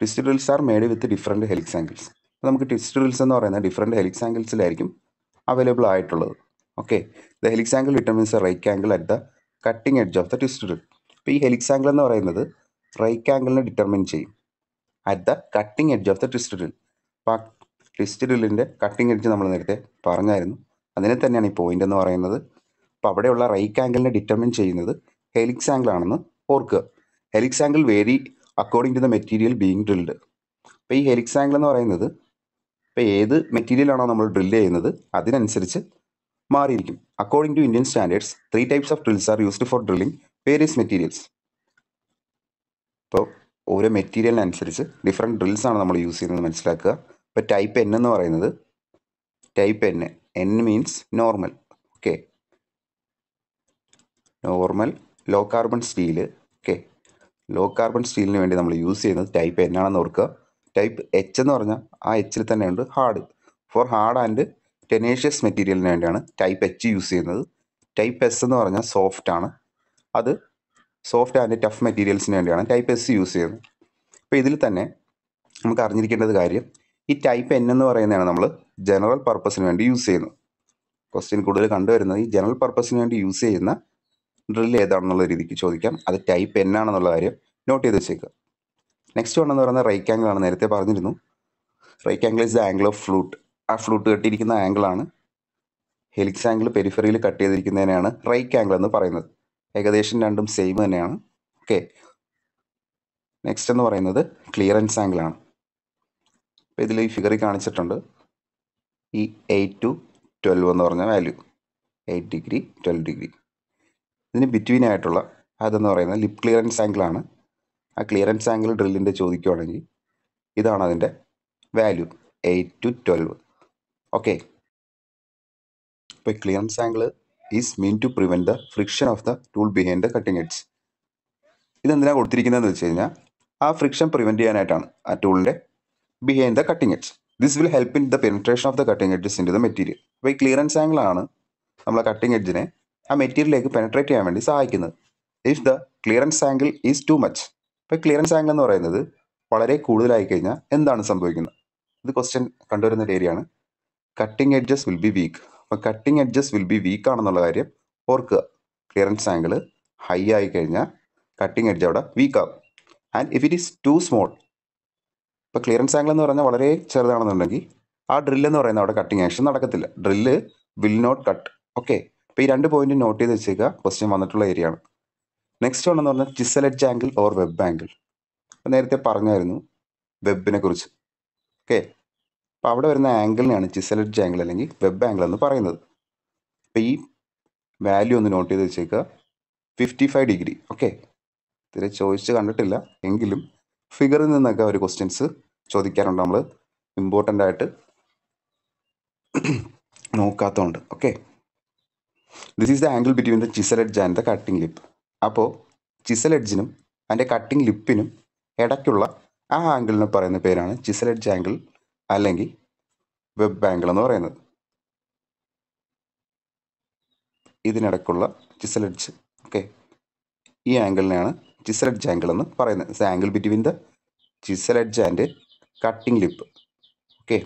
twist drills are made with different helix angles നമുക്ക് ട്വിസ്റ്റ് ഡ്രിൽസ് എന്ന് പറയുന്ന ഡിഫറെൻറ്റ് ഹെലിക്സ് ആംഗിൾസിലായിരിക്കും അവൈലബിൾ ആയിട്ടുള്ളത് okay the helix angle determines rake right angle at the cutting edge of the twist drill അപ്പോൾ ഈ helix angle എന്ന് പറയുന്നത് right ആംഗിളിനെ ഡിറ്റർമിൻ ചെയ്യും at the cutting edge of the twist drill അപ്പോൾ twist ഡ്രില്ലിൻ്റെ കട്ടിംഗ് എഡ്ജ് നമ്മൾ നേരത്തെ പറഞ്ഞായിരുന്നു അതിനെ തന്നെയാണ് ഈ പോയിൻ്റ് എന്ന് പറയുന്നത് അപ്പോൾ അവിടെയുള്ള റൈറ്റ് ആംഗിളിനെ ഡിറ്റർമിൻ ചെയ്യുന്നത് ഹെലിക്സ് ആംഗിൾ ആണെന്ന് ഓർക്കുക helix angle vary according to the material being drilled അപ്പോൾ ഈ ഹെലിക്സ് ആംഗിൾ എന്ന് പറയുന്നത് ഇപ്പോൾ ഏത് മെറ്റീരിയലാണോ നമ്മൾ ഡ്രിൽ ചെയ്യുന്നത് അതിനനുസരിച്ച് മാറിയിരിക്കും according to Indian standards three types of drills are used for drilling various materials ഇപ്പോൾ ഓരോ മെറ്റീരിയലിനനുസരിച്ച് ഡിഫറെൻറ്റ് ആണ് നമ്മൾ യൂസ് ചെയ്യുന്നത് മനസ്സിലാക്കുക അപ്പോൾ ടൈപ്പ് എൻ എന്ന് പറയുന്നത് type N N means normal okay normal low carbon steel okay low carbon സ്റ്റീലിന് വേണ്ടി നമ്മൾ യൂസ് ചെയ്യുന്നത് ടൈപ്പ് എൻ ആണെന്ന് ഓർക്കുക ടൈപ്പ് എച്ച് എന്ന് പറഞ്ഞാൽ ആ എച്ചിൽ തന്നെയുണ്ട് hard for hard and tenacious മെറ്റീരിയലിന് വേണ്ടിയാണ് ടൈപ്പ് എച്ച് യൂസ് ചെയ്യുന്നത് ടൈപ്പ് എസ് എന്ന് പറഞ്ഞാൽ സോഫ്റ്റ് ആണ് അത് സോഫ്റ്റ് ആൻഡ് ടഫ് മെറ്റീരിയൽസിന് വേണ്ടിയാണ് ടൈപ്പ് എസ് യൂസ് ചെയ്യുന്നത് അപ്പോൾ ഇതിൽ തന്നെ നമുക്ക് അറിഞ്ഞിരിക്കേണ്ടത് കാര്യം ഈ ടൈപ്പ് എൻ എന്ന് പറയുന്നതാണ് നമ്മൾ ജനറൽ പർപ്പസിന് വേണ്ടി യൂസ് ചെയ്യുന്നത് ക്വസ്റ്റ്യൻ കൂടുതൽ കണ്ടുവരുന്നത് ഈ ജനറൽ പർപ്പസിന് വേണ്ടി യൂസ് ചെയ്യുന്ന ഡ്രിൽ ഏതാണെന്നുള്ള രീതിക്ക് ചോദിക്കാം അത് ടൈപ്പ് എൻ ആണെന്നുള്ള കാര്യം നോട്ട് ചെയ്ത് വെച്ചേക്കുക നെക്സ്റ്റ് വൺ എന്ന് പറയുന്നത് റൈറ്റ് ആംഗിൾ ആണ് നേരത്തെ പറഞ്ഞിരുന്നു right angle is the angle of flute ആ ഫ്ലൂട്ട് കെട്ടിയിരിക്കുന്ന ആംഗിളാണ് ഹെലിക്സ് ആംഗിൾ പെരിഫറിയിൽ കട്ട് ചെയ്തിരിക്കുന്നതിനാണ് റൈറ്റ് ആംഗിൾ എന്ന് പറയുന്നത് ഏകദേശം രണ്ടും സെയിം തന്നെയാണ് ഓക്കെ നെക്സ്റ്റ് എന്ന് പറയുന്നത് ക്ലിയറൻസ് ആണ് അപ്പോൾ ഇതിൽ ഈ ഫിഗറിൽ കാണിച്ചിട്ടുണ്ട് ഈ എയ്റ്റ് ടു ട്വൽവ് എന്ന് പറഞ്ഞ value eight degree twelve degree ഇതിന് ബിറ്റ്വീൻ ആയിട്ടുള്ള അതെന്ന് പറയുന്നത് ലിപ് ക്ലിയറൻസ് ആംഗിളാണ് ആ ക്ലിയറൻസ് ആംഗിൾ ഡ്രില്ലിൻ്റെ ചോദിക്കുകയാണെങ്കിൽ ഇതാണ് അതിൻ്റെ value eight to twelve okay ഇപ്പോൾ clearance angle is mean to prevent the friction of the tool behind the cutting edges ഇതെന്തിനാണ് കൊടുത്തിരിക്കുന്നതെന്ന് വെച്ച് കഴിഞ്ഞാൽ ആ ഫ്രിക്ഷൻ പ്രിവെൻറ്റ് ചെയ്യാനായിട്ടാണ് ആ ടൂളിൻ്റെ behind the cutting edge this will help in the penetration of the cutting edges in the material അപ്പോൾ ഈ ക്ലിയറൻസ് ആംഗിളാണ് നമ്മളെ കട്ടിംഗ് എഡ്ജിനെ ആ മെറ്റീരിയലിലേക്ക് പെനട്രേറ്റ് ചെയ്യാൻ വേണ്ടി സഹായിക്കുന്നത് if the clearance angle is too much ഇപ്പോൾ ക്ലിയറൻസ് ആംഗിൾ എന്ന് പറയുന്നത് വളരെ കൂടുതലായി കഴിഞ്ഞാൽ എന്താണ് സംഭവിക്കുന്നത് ഇത് ക്വസ്റ്റ്യൻ കണ്ടുവരുന്ന ഒരു ഏരിയയാണ് cutting edges will be weak അപ്പോൾ cutting edges will be weak ആണെന്നുള്ള കാര്യം ഓർക്കുക ക്ലിയറൻസ് ആംഗിൾ ഹൈ ആയി കഴിഞ്ഞാൽ കട്ടിംഗ് എഡ്ജ് അവിടെ വീക്കാവും and if it is too small ഇപ്പോൾ ക്ലിയറൻസ് ആംഗിൾ എന്ന് പറഞ്ഞാൽ വളരെ ചെറുതാണെന്നുണ്ടെങ്കിൽ ആ ഡ്രില്ല് എന്ന് പറയുന്ന അവിടെ കട്ടിങ് ആക്ഷൻ നടക്കത്തില്ല drill will not cut okay അപ്പോൾ ഈ രണ്ട് പോയിന്റ് നോട്ട് ചെയ്ത് വെച്ചേക്കുക ക്വസ്റ്റ്യൻ വന്നിട്ടുള്ള ഏരിയ ആണ് നെക്സ്റ്റ് ഉണ്ടെന്ന് പറഞ്ഞാൽ chisel angle or web angle നേരത്തെ പറഞ്ഞായിരുന്നു വെബിനെ കുറിച്ച് ഓക്കെ അപ്പോൾ അവിടെ വരുന്ന ആംഗിളിനെയാണ് ചിസൽ ആംഗിൾ അല്ലെങ്കിൽ വെബ് ആംഗിൾ എന്ന് പറയുന്നത് അപ്പോൾ ഈ വാല്യൂ ഒന്ന് നോട്ട് ചെയ്ത് വെച്ചേക്കുക ഫിഫ്റ്റി ഫൈവ് ഡിഗ്രി ഓക്കെ ഇതിൽ ചോദിച്ച് കണ്ടിട്ടില്ല എങ്കിലും ഫിഗറിൽ നിന്നൊക്കെ ഒരു ക്വസ്റ്റ്യൻസ് ചോദിക്കാറുണ്ട് നമ്മൾ ഇമ്പോർട്ടൻ്റ് ആയിട്ട് നോക്കാത്തതുകൊണ്ട് okay this is the angle between the chisel edge and the cutting lip അപ്പോൾ ചിസൽ എഡ്ജിനും അതിൻ്റെ കട്ടിംഗ് ലിപ്പിനും ഇടയ്ക്കുള്ള ആ ആംഗിളിനെ പറയുന്ന പേരാണ് ചിസൽ എഡ്ജ് ആംഗിൾ അല്ലെങ്കിൽ വെബ് ആംഗിൾ എന്ന് പറയുന്നത് ഇതിനിടയ്ക്കുള്ള ചിസൽ എഡ്ജ് ഓക്കെ ഈ ആംഗിളിനെയാണ് ചിസൽ എഡ്ജ് ആംഗിൾ എന്ന് പറയുന്നത് angle between the chisel edge and cutting lip okay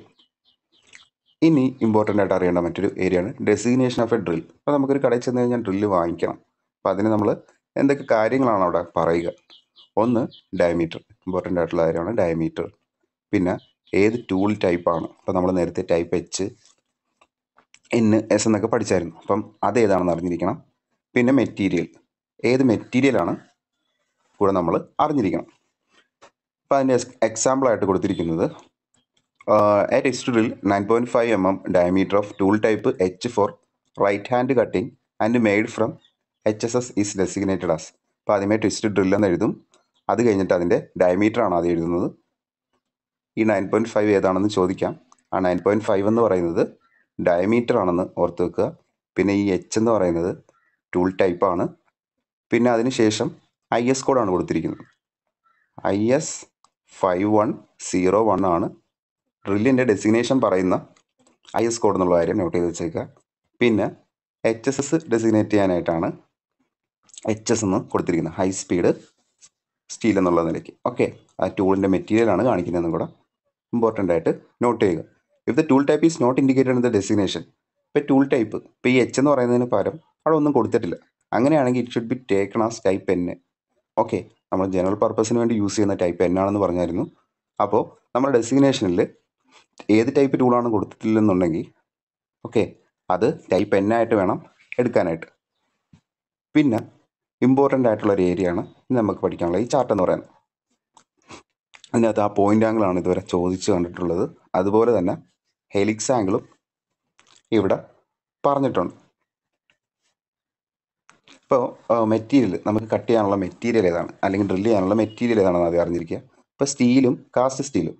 ഇനി ഇമ്പോർട്ടൻ്റ് ആയിട്ട് അറിയേണ്ട മറ്റൊരു ഏരിയ ആണ് ഡെസിഗ്നേഷൻ ഓഫ് എ ഡ്രിൽ അപ്പോൾ നമുക്കൊരു കടയിൽ ചെന്ന് കഴിഞ്ഞാൽ ഡ്രില്ല് വാങ്ങിക്കണം അപ്പോൾ അതിന് നമ്മൾ എന്തൊക്കെ കാര്യങ്ങളാണ് അവിടെ പറയുക ഒന്ന് ഡയമീറ്റർ ഇമ്പോർട്ടൻ്റ് ആയിട്ടുള്ള കാര്യമാണ് ഡയമീറ്റർ പിന്നെ ഏത് ടൂൾ ടൈപ്പാണ് അപ്പോൾ നമ്മൾ നേരത്തെ ടൈപ്പ് എച്ച് എൻ എസ് എന്നൊക്കെ പഠിച്ചായിരുന്നു അപ്പം അതേതാണെന്ന് അറിഞ്ഞിരിക്കണം പിന്നെ മെറ്റീരിയൽ ഏത് മെറ്റീരിയലാണ് കൂടെ നമ്മൾ അറിഞ്ഞിരിക്കണം ഇപ്പം അതിൻ്റെ എക്സാമ്പിളായിട്ട് കൊടുത്തിരിക്കുന്നത് a twist drill nine point five M M diameter of tool type H for right hand cutting and made from H S S is designated as അപ്പോൾ ആദ്യമേ ട്വിസ്റ്റ് ഡ്രിൽ എന്ന് എഴുതും അത് കഴിഞ്ഞിട്ട് അതിൻ്റെ ആണ് ആദ്യം എഴുതുന്നത് ഈ നയൻ പോയിൻറ്റ് ഫൈവ് ഏതാണെന്ന് ചോദിക്കാം ആ നയൻ പോയിൻറ്റ് ഫൈവ് എന്ന് പറയുന്നത് ഡയമീറ്റർ ആണെന്ന് ഓർത്ത് വെക്കുക പിന്നെ ഈ എച്ച് എന്ന് പറയുന്നത് ടൂൾ ടൈപ്പാണ് പിന്നെ അതിന് ശേഷം ഐ എസ് കോഡാണ് കൊടുത്തിരിക്കുന്നത് I S five one zero one ആണ് ഡ്രില്ലിൻ്റെ ഡെസിഗ്നേഷൻ പറയുന്ന ഐ എസ് കോഡ് എന്നുള്ള കാര്യം നോട്ട് ചെയ്ത് വെച്ചേക്കുക പിന്നെ എച്ച് എസ് എസ് ഡെസിഗ്നേറ്റ് ചെയ്യാനായിട്ടാണ് എച്ച് എസ് എന്ന് കൊടുത്തിരിക്കുന്നത് ഹൈ സ്പീഡ് സ്റ്റീൽ എന്നുള്ള നിലയ്ക്ക് ഓക്കെ ആ ടൂളിൻ്റെ മെറ്റീരിയലാണ് കാണിക്കുന്നതെന്നും കൂടെ ഇമ്പോർട്ടൻ്റ് ആയിട്ട് നോട്ട് ചെയ്യുക if the tool type is not indicated in the designation ഇപ്പോൾ ടൂൾ ടൈപ്പ് ഇപ്പോൾ ഈ എച്ച് എന്ന് പറയുന്നതിന് പകരം അവിടെ ഒന്നും കൊടുത്തിട്ടില്ല അങ്ങനെയാണെങ്കിൽ it should be taken as type N okay നമ്മൾ ജനറൽ പർപ്പസിന് വേണ്ടി യൂസ് ചെയ്യുന്ന ടൈപ്പ് എന്നാണെന്ന് പറഞ്ഞായിരുന്നു അപ്പോൾ നമ്മൾ ഡെസിഗ്നേഷനിൽ ഏത് ടൈപ്പ് ടൂളാണ് കൊടുത്തിട്ടില്ലെന്നുണ്ടെങ്കിൽ ഓക്കെ അത് ടൈപ്പ് എന്നായിട്ട് വേണം എടുക്കാനായിട്ട് പിന്നെ ഇമ്പോർട്ടൻ്റ് ആയിട്ടുള്ള ഒരു ഏരിയയാണ് നമുക്ക് പഠിക്കാനുള്ള ഈ ചാർട്ട് എന്ന് പറയുന്നത് അതിനകത്ത് ആ പോയിൻ്റ് ആംഗിളാണ് ഇതുവരെ ചോദിച്ച് കണ്ടിട്ടുള്ളത് അതുപോലെ തന്നെ ഹെലിക്സ് ആംഗിളും ഇവിടെ പറഞ്ഞിട്ടുണ്ട് ഇപ്പോൾ മെറ്റീരിയൽ നമുക്ക് കട്ട് ചെയ്യാനുള്ള മെറ്റീരിയൽ ഏതാണ് അല്ലെങ്കിൽ ഡ്രില്ല് ചെയ്യാനുള്ള മെറ്റീരിയൽ ഏതാണെന്ന് ആദ്യം അറിഞ്ഞിരിക്കുക ഇപ്പോൾ സ്റ്റീലും കാസ്റ്റ് സ്റ്റീലും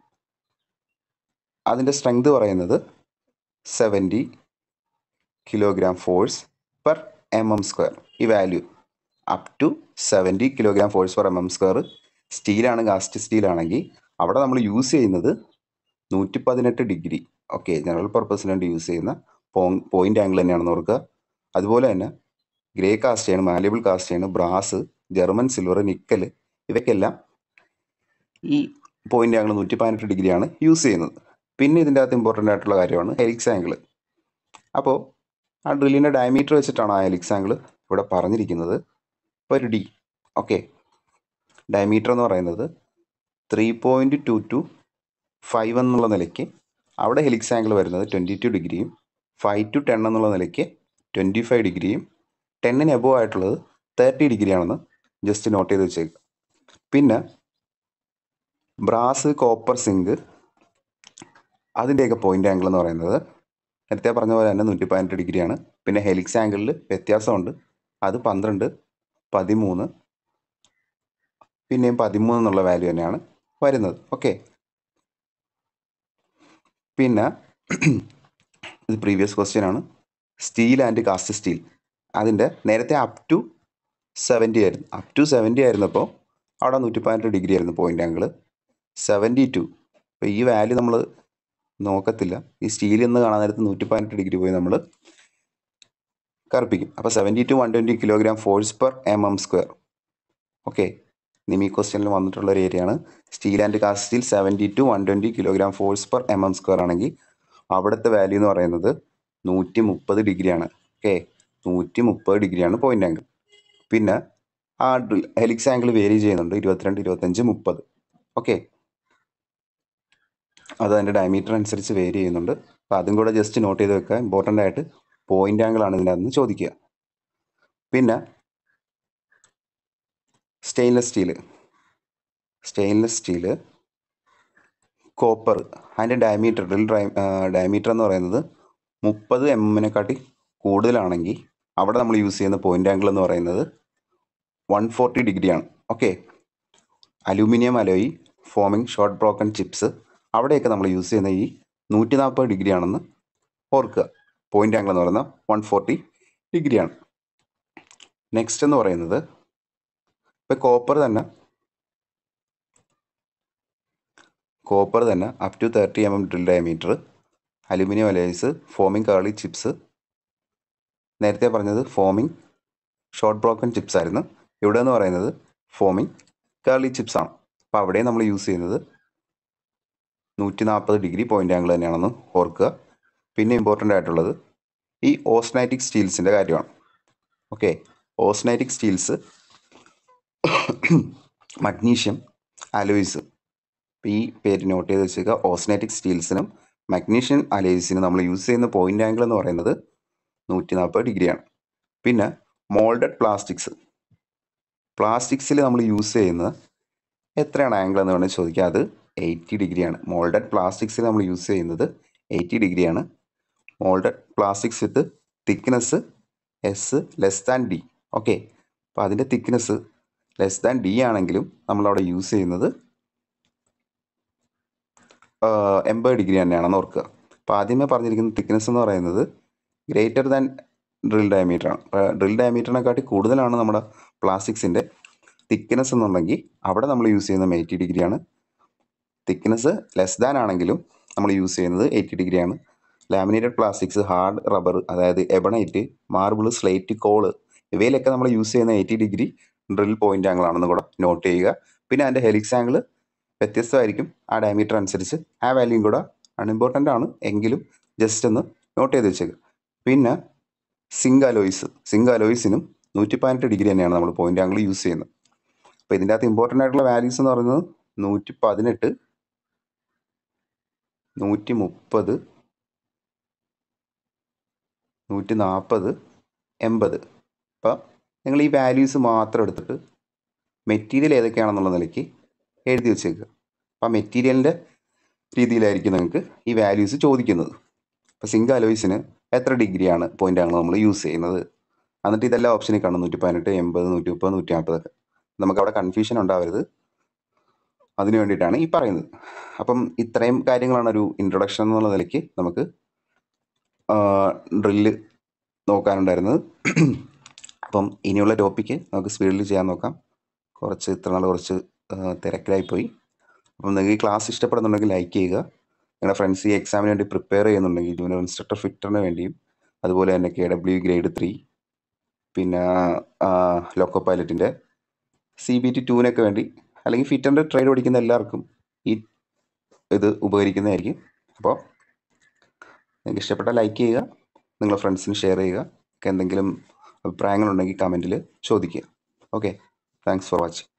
അതിൻ്റെ സ്ട്രെങ്ത് പറയുന്നത് seventy kilogram force per M M square ഈ value up to seventy kilogram force per M M square സ്റ്റീലാണ് കാസ്റ്റ് സ്റ്റീലാണെങ്കിൽ അവിടെ നമ്മൾ യൂസ് ചെയ്യുന്നത് നൂറ്റി പതിനെട്ട് ഡിഗ്രി ഓക്കെ ജനറൽ പർപ്പസിന് വേണ്ടി യൂസ് ചെയ്യുന്ന പോയിൻ്റ് ആംഗിൾ തന്നെയാണെന്ന് ഓർക്കുക അതുപോലെ തന്നെ ഗ്രേ കാസ്റ്റ് ആണ് മാലിയബിൾ കാസ്റ്റ് ആണ് ബ്രാസ് ജർമ്മൻ സിൽവർ നിക്കൽ ഇവയ്ക്കെല്ലാം ഈ പോയിന്റ് ആംഗിൾ നൂറ്റി പതിനെട്ട് ഡിഗ്രിയാണ് യൂസ് ചെയ്യുന്നത് പിന്നെ ഇതിൻ്റെ അകത്ത് ഇമ്പോർട്ടൻ്റ് ആയിട്ടുള്ള കാര്യമാണ് ഹെലിക്സ് ആംഗിൾ അപ്പോൾ ആ ഡ്രില്ലിൻ്റെ ഡയമീറ്റർ വെച്ചിട്ടാണ് ആ ഹെലിക്സ് ആംഗിൾ ഇവിടെ പറഞ്ഞിരിക്കുന്നത് ഒരു ഡി ഓക്കെ ഡയമീറ്റർ എന്ന് പറയുന്നത് three point two two five എന്നുള്ള നിലയ്ക്ക് അവിടെ ഹെലിക്സ് ആംഗിൾ വരുന്നത് ട്വൻറ്റി ടു ഡിഗ്രിയും ഫൈവ് ടു ടെൻ എന്നുള്ള നിലയ്ക്ക് ട്വൻറ്റി ഫൈവ് ഡിഗ്രിയും ടെന്നിന് എബോ ആയിട്ടുള്ളത് തേർട്ടി ഡിഗ്രിയാണെന്ന് ജസ്റ്റ് നോട്ട് ചെയ്ത് വെച്ചേക്കുക പിന്നെ ബ്രാസ് കോപ്പർ സിങ്ക് അതിൻ്റെയൊക്കെ പോയിൻ്റ് ആംഗിൾ എന്ന് പറയുന്നത് നേരത്തെ പറഞ്ഞ പോലെ തന്നെ നൂറ്റി പതിനെട്ട് ഡിഗ്രിയാണ് പിന്നെ ഹെലിക്സ് ആംഗിളിൽ വ്യത്യാസമുണ്ട് അത് പന്ത്രണ്ട് പതിമൂന്ന് പിന്നെയും പതിമൂന്ന് എന്നുള്ള വാല്യൂ തന്നെയാണ് വരുന്നത് ഓക്കെ പിന്നെ ഇത് പ്രീവിയസ് ക്വസ്റ്റ്യൻ ആണ് സ്റ്റീൽ ആൻഡ് കാസ്റ്റ് സ്റ്റീൽ അതിൻ്റെ നേരത്തെ അപ് ടു സെവൻറ്റി ആയിരുന്നു അപ് ടു സെവൻറ്റി ആയിരുന്നപ്പോൾ അവിടെ നൂറ്റി പതിനെട്ട് ഡിഗ്രി ആയിരുന്നു പോയിൻ്റ് ആംഗിൾ സെവൻറ്റി ടു അപ്പോൾ ഈ വാല്യൂ നമ്മൾ നോക്കത്തില്ല ഈ സ്റ്റീൽ എന്ന് കാണാൻ നേരത്ത് നൂറ്റി പതിനെട്ട് ഡിഗ്രി പോയി നമ്മൾ കറുപ്പിക്കും അപ്പോൾ seventy two one twenty kilogram force per M M square okay നിമി ക്വസ്റ്റ്യനിൽ വന്നിട്ടുള്ള ഒരു ഏരിയയാണ് steel and cast steel seventy two one twenty kilogram force per M M square ആണെങ്കിൽ അവിടുത്തെ വാല്യൂ എന്ന് പറയുന്നത് നൂറ്റി മുപ്പത് ഡിഗ്രിയാണ് ഓക്കെ നൂറ്റി മുപ്പത് ഡിഗ്രിയാണ് പോയിൻ്റ് ആംഗിൾ പിന്നെ ആ ഹെലിക്സ് ആംഗിൾ വേരി ചെയ്യുന്നുണ്ട് ഇരുപത്തിരണ്ട് ഇരുപത്തഞ്ച് മുപ്പത് ഓക്കെ അത് അതിൻ്റെ ഡയമീറ്റർ അനുസരിച്ച് വേരി ചെയ്യുന്നുണ്ട് അപ്പോൾ അതും കൂടെ ജസ്റ്റ് നോട്ട് ചെയ്ത് വെക്കുക ഇമ്പോർട്ടൻ്റ് ആയിട്ട് പോയിൻ്റ് ആംഗിൾ ആണ് ഇതിനകത്ത് ചോദിക്കുക പിന്നെ stainless steel stainless steel copper അതിൻ്റെ ഡയമീറ്റർ ഡ്രിൽ ഡയമീറ്റർ എന്ന് പറയുന്നത് മുപ്പത് എമ്മിനെക്കാട്ടി കൂടുതലാണെങ്കിൽ അവിടെ നമ്മൾ യൂസ് ചെയ്യുന്ന പോയിൻ്റ് ആംഗിൾ എന്ന് പറയുന്നത് വൺ ഫോർട്ടി ഡിഗ്രിയാണ് okay aluminium alloy forming short broken chips അവിടെയൊക്കെ നമ്മൾ യൂസ് ചെയ്യുന്ന ഈ നൂറ്റി നാൽപ്പത് ഡിഗ്രിയാണെന്ന് ഓർക്കുക പോയിൻ്റ് ആംഗിൾ എന്ന് പറയുന്ന വൺ ഫോർട്ടി ഡിഗ്രിയാണ് നെക്സ്റ്റ് എന്ന് പറയുന്നത് ഇപ്പോൾ കോപ്പർ തന്നെ കോപ്പർ തന്നെ up to thirty M M drill diameter aluminium alloys forming കാളി ചിപ്സ് നേരത്തെ പറഞ്ഞത് ഫോമിംഗ് ഷോർട്ട് ബ്രോക്കൺ ചിപ്സ് ആയിരുന്നു ഇവിടെ എന്ന് പറയുന്നത് ഫോമിംഗ് കേർലി ചിപ്സ് ആണ് അപ്പോൾ അവിടെ നമ്മൾ യൂസ് ചെയ്യുന്നത് നൂറ്റി നാൽപ്പത് ഡിഗ്രി പോയിൻ്റ് ആംഗിൾ തന്നെയാണെന്ന് ഓർക്കുക പിന്നെ ഇമ്പോർട്ടൻ്റ് ആയിട്ടുള്ളത് ഈ ഓസ്നാറ്റിക് സ്റ്റീൽസിൻ്റെ കാര്യമാണ് okay austenitic steels magnesium alloys ഈ പേര് നോട്ട് ചെയ്ത് വെച്ചേക്കുക ഓസ്നാറ്റിക് സ്റ്റീൽസിനും മഗ്നീഷ്യൻ അലോയ്സിനും നമ്മൾ യൂസ് ചെയ്യുന്ന പോയിൻ്റ് ആംഗിൾ എന്ന് പറയുന്നത് നൂറ്റി നാൽപ്പത് ഡിഗ്രിയാണ് പിന്നെ മോൾഡഡ് പ്ലാസ്റ്റിക്സ് പ്ലാസ്റ്റിക്സിൽ നമ്മൾ യൂസ് ചെയ്യുന്നത് എത്രയാണ് ആംഗിൾ എന്ന് വേണമെങ്കിൽ ചോദിക്കുക അത് എയ്റ്റി ഡിഗ്രിയാണ് മോൾഡഡ് പ്ലാസ്റ്റിക്സിൽ നമ്മൾ യൂസ് ചെയ്യുന്നത് എയ്റ്റി ഡിഗ്രിയാണ് moulded plastics with thickness S less than D okay അപ്പോൾ അതിൻ്റെ തിക്നെസ് ലെസ് ദാൻ ഡി ആണെങ്കിലും നമ്മളവിടെ യൂസ് ചെയ്യുന്നത് എൺപത് ഡിഗ്രി തന്നെയാണെന്ന് ഓർക്കുക അപ്പോൾ ആദ്യമേ പറഞ്ഞിരിക്കുന്ന തിക്നെസ് എന്ന് പറയുന്നത് ഗ്രേറ്റർ ദാൻ ഡ്രിൽ ഡയമീറ്ററാണ് ആണ് ഡ്രിൽ ഡയമീറ്ററിനെക്കാട്ടി കൂടുതലാണ് നമ്മുടെ പ്ലാസ്റ്റിക്സിൻ്റെ തിക്നെസ് എന്നുണ്ടെങ്കിൽ അവിടെ നമ്മൾ യൂസ് ചെയ്യുന്നത് എയ്റ്റി ഡിഗ്രിയാണ് തിക്നെസ് ലെസ് ദാൻ ആണെങ്കിലും നമ്മൾ യൂസ് ചെയ്യുന്നത് എയ്റ്റി ഡിഗ്രിയാണ് ലാമിനേറ്റഡ് പ്ലാസ്റ്റിക്സ് ഹാർഡ് റബ്ബർ അതായത് എബണൈറ്റ് മാർബിൾ സ്ലേറ്റ് കോള് ഇവയിലൊക്കെ നമ്മൾ യൂസ് ചെയ്യുന്ന എയ്റ്റി ഡിഗ്രി ഡ്രിൽ പോയിൻ്റ് ആംഗിളാണെന്ന് കൂടെ നോട്ട് ചെയ്യുക പിന്നെ അതിൻ്റെ ഹെലിക്സ് ആംഗിൾ വ്യത്യസ്തമായിരിക്കും ആ ഡയമീറ്റർ അനുസരിച്ച് ആ വാല്യൂ കൂടെ അൺഇമ്പോർട്ടൻ്റ് ആണ് എങ്കിലും ജസ്റ്റ് ഒന്ന് നോട്ട് ചെയ്ത് വെച്ചേക്കുക പിന്നെ സിങ്ക് അലോയ്സ് സിങ്ക് അലോയ്സിനും നൂറ്റി പതിനെട്ട് ഡിഗ്രി തന്നെയാണ് നമ്മൾ പോയിന്റ് ആംഗിൾ യൂസ് ചെയ്യുന്നത് അപ്പോൾ ഇതിൻ്റെ അകത്ത് ഇമ്പോർട്ടൻ്റ് ആയിട്ടുള്ള വാല്യൂസ് എന്ന് പറയുന്നത് നൂറ്റി പതിനെട്ട് നൂറ്റി മുപ്പത് നൂറ്റി നാൽപ്പത് എൺപത് അപ്പം നിങ്ങൾ ഈ വാല്യൂസ് മാത്രം എടുത്തിട്ട് മെറ്റീരിയൽ ഏതൊക്കെയാണെന്നുള്ള നിലയ്ക്ക് എഴുതി വെച്ചേക്കുക അപ്പം ആ മെറ്റീരിയലിൻ്റെ രീതിയിലായിരിക്കും നിങ്ങൾക്ക് ഈ വാല്യൂസ് ചോദിക്കുന്നത് അപ്പോൾ സിംഗ് അലോയ്സിന് എത്ര ഡിഗ്രിയാണ് പോയിൻ്റാണ് നമ്മൾ യൂസ് ചെയ്യുന്നത് എന്നിട്ട് ഇതെല്ലാം ഓപ്ഷനിൽ കാണും നൂറ്റി പതിനെട്ട് എൺപത് നൂറ്റി മുപ്പത് നൂറ്റി നമുക്ക് അവിടെ കൺഫ്യൂഷൻ ഉണ്ടാവരുത് അതിനു വേണ്ടിയിട്ടാണ് ഈ പറയുന്നത് അപ്പം ഇത്രയും കാര്യങ്ങളാണ് ഒരു ഇൻട്രൊഡക്ഷൻ എന്നുള്ള നിലയ്ക്ക് നമുക്ക് ഡ്രില്ല് നോക്കാനുണ്ടായിരുന്നത് അപ്പം ഇനിയുള്ള ടോപ്പിക്ക് നമുക്ക് സ്പീഡിൽ ചെയ്യാൻ നോക്കാം കുറച്ച് ഇത്ര നാൾ കുറച്ച് തിരക്കിലായിപ്പോയി അപ്പം നിങ്ങൾക്ക് ഈ ക്ലാസ് ഇഷ്ടപ്പെടുന്നുണ്ടെങ്കിൽ ലൈക്ക് ചെയ്യുക നിങ്ങളുടെ ഫ്രണ്ട്സ് ഈ എക്സാമിന് വേണ്ടി പ്രിപ്പയർ ചെയ്യുന്നുണ്ടെങ്കിൽ ജൂനിയർ ഇൻസ്ട്രക്ടർ ഫിറ്ററിന് വേണ്ടിയും അതുപോലെ തന്നെ കെ ഡബ്ല്യു ഗ്രേഡ് ത്രീ പിന്നെ ലോക്കോ പൈലറ്റിൻ്റെ സി ബി ടി ടുവിനൊക്കെ വേണ്ടി അല്ലെങ്കിൽ ഫിറ്ററിൻ്റെ ട്രേഡ് പഠിക്കുന്ന എല്ലാവർക്കും ഈ ഇത് ഉപകരിക്കുന്നതായിരിക്കും അപ്പോൾ നിങ്ങൾക്ക് ഇഷ്ടപ്പെട്ടാൽ ലൈക്ക് ചെയ്യുക നിങ്ങളുടെ ഫ്രണ്ട്സിന് ഷെയർ ചെയ്യുക എന്തെങ്കിലും അഭിപ്രായങ്ങളുണ്ടെങ്കിൽ കമൻറ്റിൽ ചോദിക്കുക ഓക്കെ താങ്ക്സ് ഫോർ വാച്ചിങ്